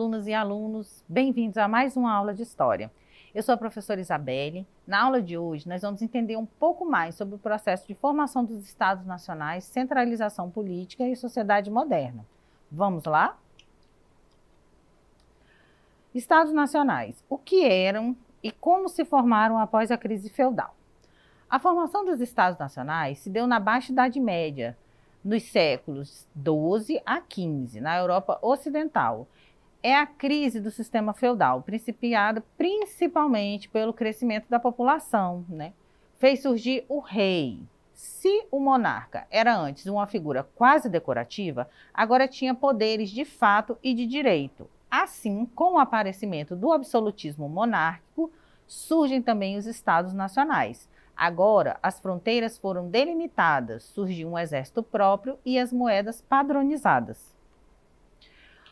alunas e alunos, bem-vindos a mais uma aula de História. Eu sou a professora Isabelle. Na aula de hoje, nós vamos entender um pouco mais sobre o processo de formação dos Estados Nacionais, centralização política e sociedade moderna. Vamos lá? Estados Nacionais. O que eram e como se formaram após a crise feudal? A formação dos Estados Nacionais se deu na Baixa Idade Média, nos séculos 12 a 15, na Europa Ocidental, é a crise do sistema feudal, principiada principalmente pelo crescimento da população, né? Fez surgir o rei. Se o monarca era antes uma figura quase decorativa, agora tinha poderes de fato e de direito. Assim, com o aparecimento do absolutismo monárquico, surgem também os estados nacionais. Agora, as fronteiras foram delimitadas, surgiu um exército próprio e as moedas padronizadas.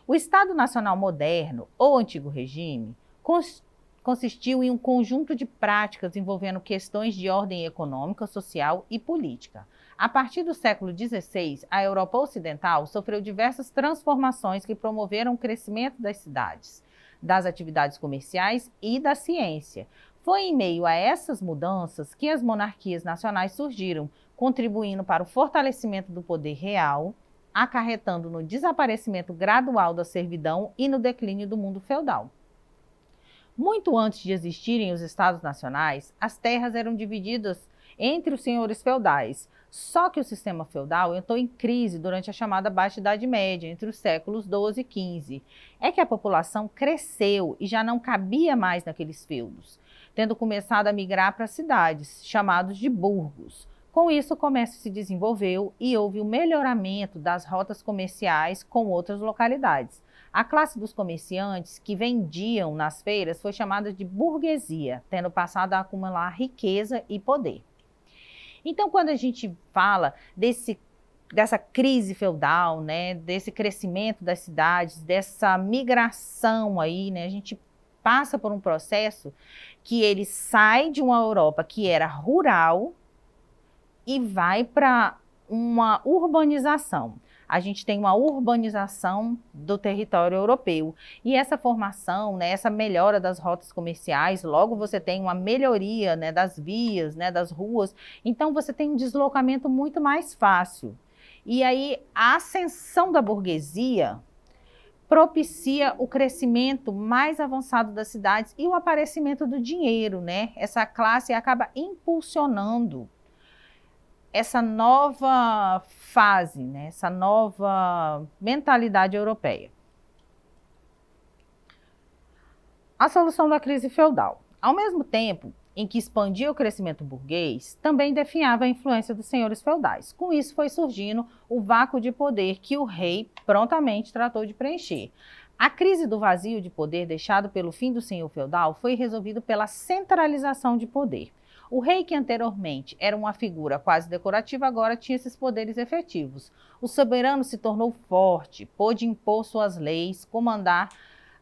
O Estado Nacional Moderno, ou Antigo Regime, cons consistiu em um conjunto de práticas envolvendo questões de ordem econômica, social e política. A partir do século XVI, a Europa Ocidental sofreu diversas transformações que promoveram o crescimento das cidades, das atividades comerciais e da ciência. Foi em meio a essas mudanças que as monarquias nacionais surgiram, contribuindo para o fortalecimento do poder real acarretando no desaparecimento gradual da servidão e no declínio do mundo feudal. Muito antes de existirem os estados nacionais, as terras eram divididas entre os senhores feudais. Só que o sistema feudal entrou em crise durante a chamada Baixa Idade Média, entre os séculos 12 e 15. É que a população cresceu e já não cabia mais naqueles feudos, tendo começado a migrar para as cidades, chamados de burgos. Com isso, o comércio se desenvolveu e houve o um melhoramento das rotas comerciais com outras localidades. A classe dos comerciantes que vendiam nas feiras foi chamada de burguesia, tendo passado a acumular riqueza e poder. Então, quando a gente fala desse dessa crise feudal, né, desse crescimento das cidades, dessa migração aí, né, a gente passa por um processo que ele sai de uma Europa que era rural e vai para uma urbanização. A gente tem uma urbanização do território europeu. E essa formação, né, essa melhora das rotas comerciais, logo você tem uma melhoria né, das vias, né, das ruas. Então você tem um deslocamento muito mais fácil. E aí a ascensão da burguesia propicia o crescimento mais avançado das cidades e o aparecimento do dinheiro, né? Essa classe acaba impulsionando essa nova fase, né, essa nova mentalidade europeia. A solução da crise feudal. Ao mesmo tempo em que expandia o crescimento burguês, também definhava a influência dos senhores feudais. Com isso foi surgindo o vácuo de poder que o rei prontamente tratou de preencher. A crise do vazio de poder deixado pelo fim do senhor feudal foi resolvida pela centralização de poder. O rei, que anteriormente era uma figura quase decorativa, agora tinha esses poderes efetivos. O soberano se tornou forte, pôde impor suas leis, comandar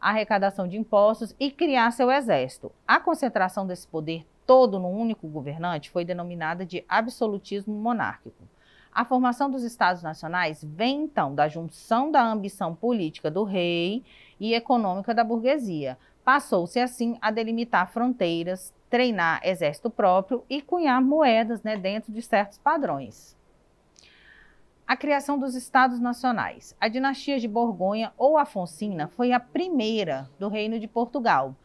a arrecadação de impostos e criar seu exército. A concentração desse poder todo num único governante foi denominada de absolutismo monárquico. A formação dos estados nacionais vem então da junção da ambição política do rei e econômica da burguesia, Passou-se assim a delimitar fronteiras, treinar exército próprio e cunhar moedas né, dentro de certos padrões. A criação dos estados nacionais. A dinastia de Borgonha ou Afonsina foi a primeira do Reino de Portugal,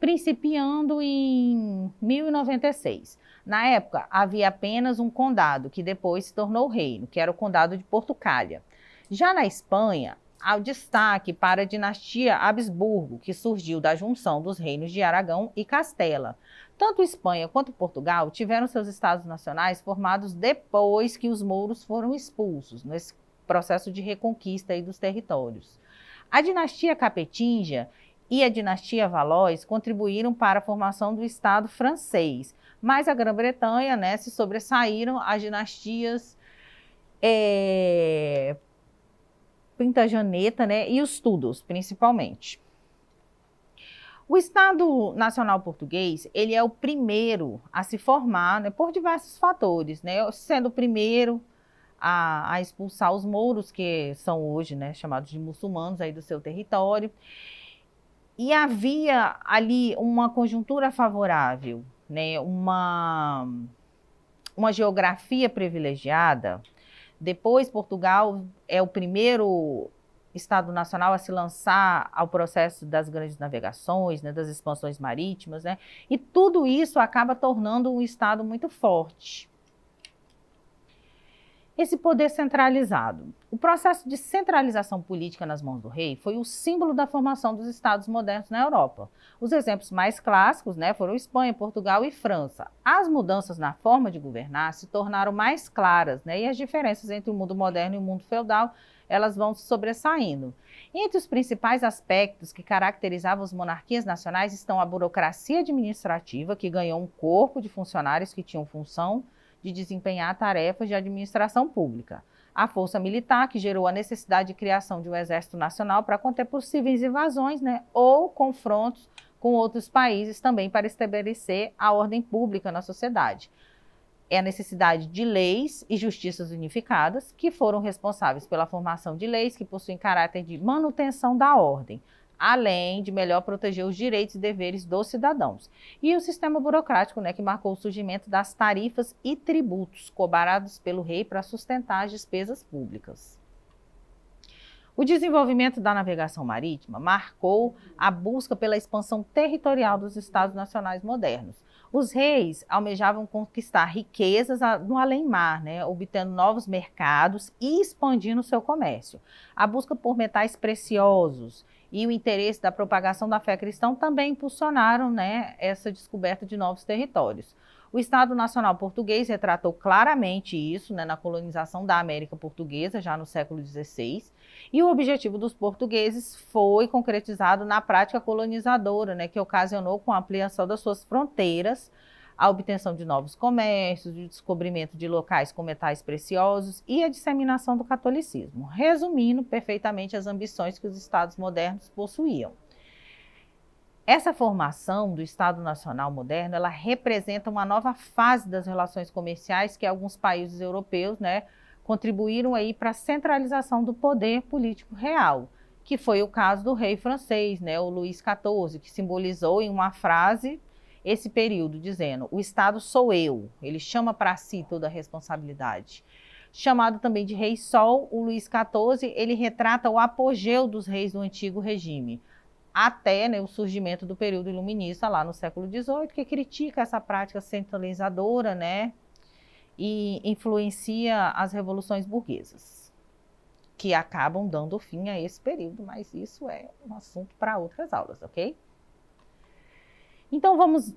principiando em 1096. Na época, havia apenas um condado, que depois se tornou reino, que era o Condado de Portucália. Já na Espanha, ao destaque para a dinastia Habsburgo, que surgiu da junção dos reinos de Aragão e Castela. Tanto Espanha quanto Portugal tiveram seus estados nacionais formados depois que os mouros foram expulsos, nesse processo de reconquista dos territórios. A dinastia Capetinja e a dinastia Valois contribuíram para a formação do Estado francês, mas a Grã-Bretanha né, se sobressaíram as dinastias é, Pentajaneta né, e os Tudos, principalmente. O Estado Nacional Português, ele é o primeiro a se formar né, por diversos fatores, né, sendo o primeiro a, a, expulsar os mouros, que são hoje né, chamados de muçulmanos aí do seu território. E havia ali uma conjuntura favorável, né, uma, uma geografia privilegiada depois, Portugal é o primeiro Estado Nacional a se lançar ao processo das grandes navegações, né, das expansões marítimas, né? E tudo isso acaba tornando um Estado muito forte esse poder centralizado. O processo de centralização política nas mãos do rei foi o símbolo da formação dos estados modernos na Europa. Os exemplos mais clássicos né, foram Espanha, Portugal e França. As mudanças na forma de governar se tornaram mais claras né, e as diferenças entre o mundo moderno e o mundo feudal elas vão se sobressaindo. Entre os principais aspectos que caracterizavam as monarquias nacionais estão a burocracia administrativa, que ganhou um corpo de funcionários que tinham função de desempenhar tarefas de administração pública. A força militar, que gerou a necessidade de criação de um exército nacional para conter possíveis invasões né, ou confrontos com outros países também para estabelecer a ordem pública na sociedade. É a necessidade de leis e justiças unificadas, que foram responsáveis pela formação de leis que possuem caráter de manutenção da ordem, além de melhor proteger os direitos e deveres dos cidadãos. E o sistema burocrático, né, que marcou o surgimento das tarifas e tributos cobrados pelo rei para sustentar as despesas públicas. O desenvolvimento da navegação marítima marcou a busca pela expansão territorial dos estados nacionais modernos. Os reis almejavam conquistar riquezas no além-mar, né, obtendo novos mercados e expandindo seu comércio. A busca por metais preciosos e o interesse da propagação da fé cristã também impulsionaram né, essa descoberta de novos territórios. O Estado Nacional Português retratou claramente isso né, na colonização da América Portuguesa, já no século XVI, e o objetivo dos portugueses foi concretizado na prática colonizadora, né, que ocasionou com a ampliação das suas fronteiras, a obtenção de novos comércios, o descobrimento de locais com metais preciosos e a disseminação do catolicismo, resumindo perfeitamente as ambições que os estados modernos possuíam. Essa formação do Estado Nacional Moderno, ela representa uma nova fase das relações comerciais que alguns países europeus, né, contribuíram aí para a centralização do poder político real, que foi o caso do rei francês, né, o Luís XIV, que simbolizou em uma frase esse período dizendo: o Estado sou eu, ele chama para si toda a responsabilidade. Chamado também de Rei Sol, o Luís XIV ele retrata o apogeu dos reis do antigo regime, até né, o surgimento do período iluminista lá no século XVIII, que critica essa prática centralizadora, né, e influencia as revoluções burguesas, que acabam dando fim a esse período, mas isso é um assunto para outras aulas, ok? Então vamos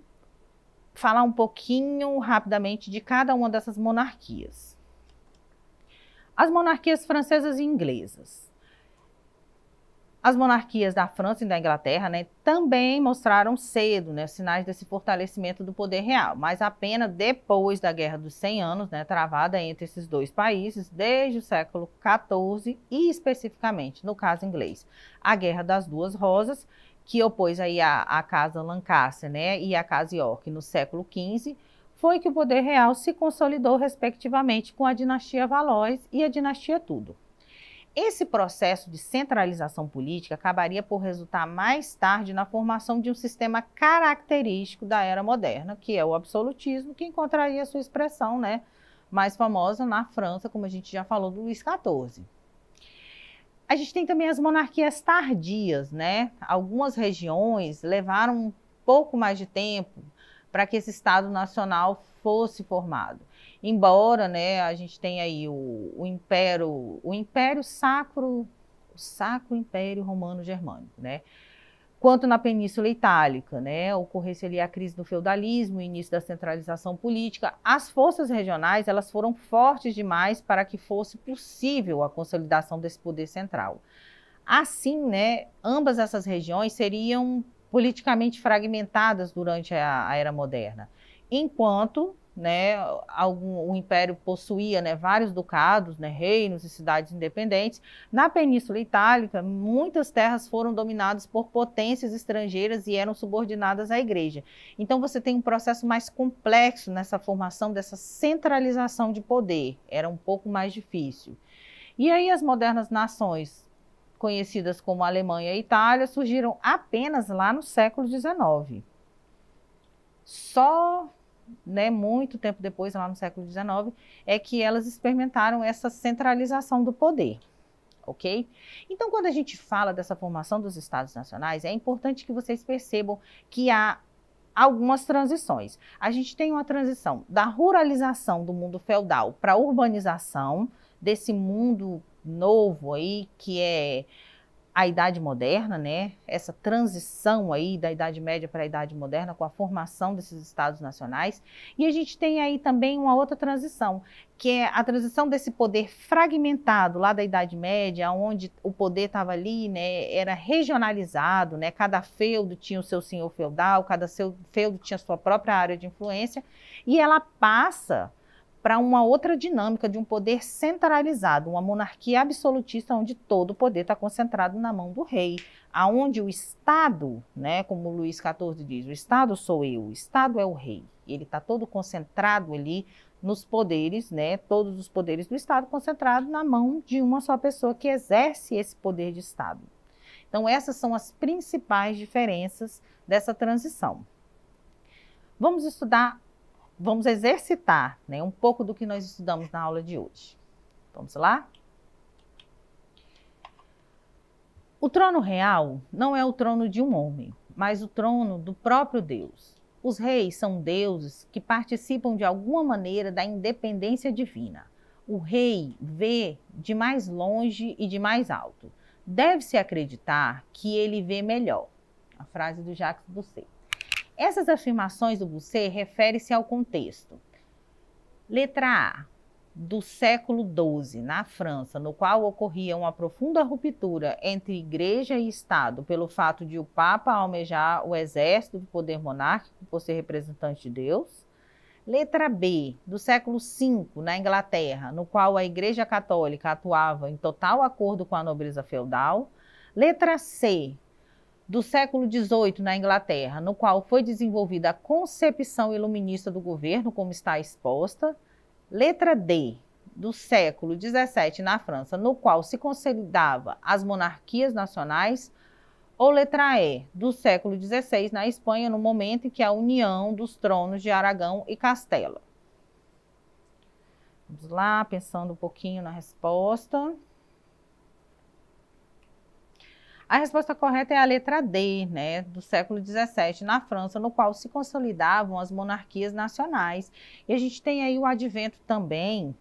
falar um pouquinho rapidamente de cada uma dessas monarquias. As monarquias francesas e inglesas. As monarquias da França e da Inglaterra né, também mostraram cedo né, sinais desse fortalecimento do poder real, mas apenas depois da Guerra dos 100 Anos, né, travada entre esses dois países, desde o século XIV e especificamente, no caso inglês, a Guerra das Duas Rosas, que opôs aí a, a Casa Lancaster né, e a Casa York no século XV, foi que o poder real se consolidou respectivamente com a dinastia Valois e a dinastia Tudor. Esse processo de centralização política acabaria por resultar mais tarde na formação de um sistema característico da era moderna, que é o absolutismo, que encontraria sua expressão né, mais famosa na França, como a gente já falou, do Luís XIV. A gente tem também as monarquias tardias, né? Algumas regiões levaram um pouco mais de tempo para que esse Estado Nacional fosse formado. Embora, né, a gente tenha aí o, o Império, o Império Sacro, o Sacro Império Romano Germânico, né? quanto na Península Itálica, né? Ocorresse ali a crise do feudalismo, o início da centralização política. As forças regionais, elas foram fortes demais para que fosse possível a consolidação desse poder central. Assim, né, ambas essas regiões seriam politicamente fragmentadas durante a, a era moderna, enquanto né, algum, o império possuía né, vários ducados, né, reinos e cidades independentes. Na Península Itálica, muitas terras foram dominadas por potências estrangeiras e eram subordinadas à igreja. Então você tem um processo mais complexo nessa formação dessa centralização de poder. Era um pouco mais difícil. E aí as modernas nações, conhecidas como Alemanha e Itália, surgiram apenas lá no século XIX. Só né, muito tempo depois, lá no século XIX, é que elas experimentaram essa centralização do poder. Ok? Então, quando a gente fala dessa formação dos Estados Nacionais, é importante que vocês percebam que há algumas transições. A gente tem uma transição da ruralização do mundo feudal para a urbanização desse mundo novo aí que é a idade moderna, né? Essa transição aí da idade média para a idade moderna com a formação desses estados nacionais. E a gente tem aí também uma outra transição, que é a transição desse poder fragmentado lá da idade média, onde o poder estava ali, né, era regionalizado, né? Cada feudo tinha o seu senhor feudal, cada feudo tinha a sua própria área de influência, e ela passa para uma outra dinâmica de um poder centralizado, uma monarquia absolutista onde todo o poder está concentrado na mão do rei, aonde o Estado, né, como Luís XIV diz, o Estado sou eu, o Estado é o rei. Ele está todo concentrado ali nos poderes, né, todos os poderes do Estado concentrado na mão de uma só pessoa que exerce esse poder de Estado. Então essas são as principais diferenças dessa transição. Vamos estudar vamos exercitar né, um pouco do que nós estudamos na aula de hoje. Vamos lá? O trono real não é o trono de um homem, mas o trono do próprio Deus. Os reis são deuses que participam de alguma maneira da independência divina. O rei vê de mais longe e de mais alto. Deve-se acreditar que ele vê melhor. A frase do Jacques Doucet. Essas afirmações do Busset referem-se ao contexto. Letra A. Do século XII, na França, no qual ocorria uma profunda ruptura entre igreja e Estado, pelo fato de o Papa almejar o exército do poder monárquico por ser representante de Deus. Letra B, do século V, na Inglaterra, no qual a Igreja Católica atuava em total acordo com a nobreza feudal. Letra C, do século XVIII na Inglaterra, no qual foi desenvolvida a concepção iluminista do governo, como está exposta. Letra D, do século XVII na França, no qual se consolidava as monarquias nacionais. Ou letra E, do século XVI na Espanha, no momento em que a união dos tronos de Aragão e Castela. Vamos lá, pensando um pouquinho na resposta. A resposta correta é a letra D, né, do século XVII, na França, no qual se consolidavam as monarquias nacionais. E a gente tem aí o advento também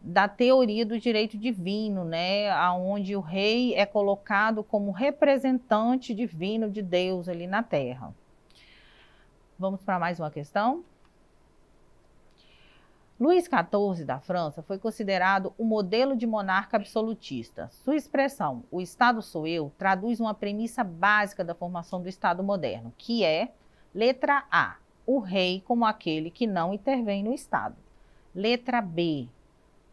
da teoria do direito divino, né, aonde o rei é colocado como representante divino de Deus ali na terra. Vamos para mais uma questão? Luís XIV da França foi considerado o modelo de monarca absolutista. Sua expressão, o Estado sou eu, traduz uma premissa básica da formação do Estado moderno, que é, letra A, o rei como aquele que não intervém no Estado. Letra B,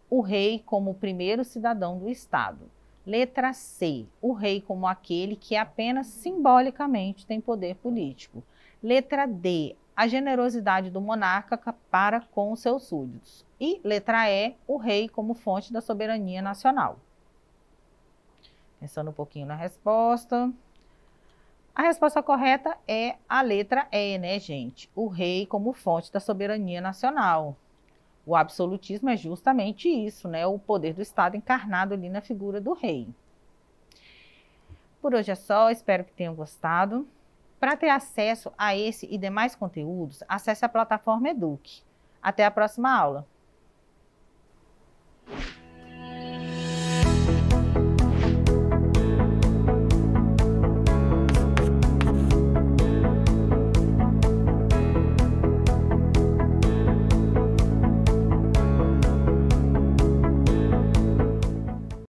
o rei como o primeiro cidadão do Estado. Letra C, o rei como aquele que apenas simbolicamente tem poder político. Letra D, a generosidade do monarca para com seus súditos. E, letra E, o rei como fonte da soberania nacional. Pensando um pouquinho na resposta. A resposta correta é a letra E, né, gente? O rei como fonte da soberania nacional. O absolutismo é justamente isso, né? O poder do Estado encarnado ali na figura do rei. Por hoje é só, espero que tenham gostado. Para ter acesso a esse e demais conteúdos, acesse a plataforma Eduque. Até a próxima aula!